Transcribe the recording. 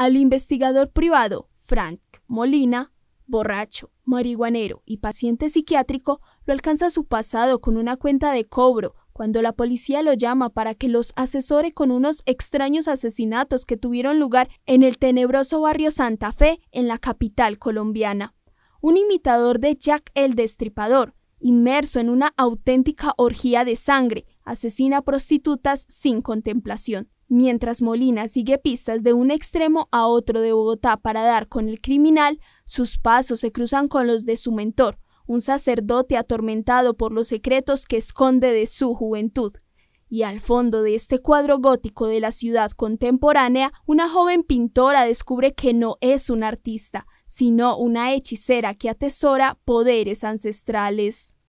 al investigador privado Frank Molina, borracho, marihuanero y paciente psiquiátrico, lo alcanza su pasado con una cuenta de cobro cuando la policía lo llama para que los asesore con unos extraños asesinatos que tuvieron lugar en el tenebroso barrio Santa Fe, en la capital colombiana. Un imitador de Jack el Destripador, inmerso en una auténtica orgía de sangre, asesina prostitutas sin contemplación. Mientras Molina sigue pistas de un extremo a otro de Bogotá para dar con el criminal, sus pasos se cruzan con los de su mentor, un sacerdote atormentado por los secretos que esconde de su juventud. Y al fondo de este cuadro gótico de la ciudad contemporánea, una joven pintora descubre que no es un artista, sino una hechicera que atesora poderes ancestrales.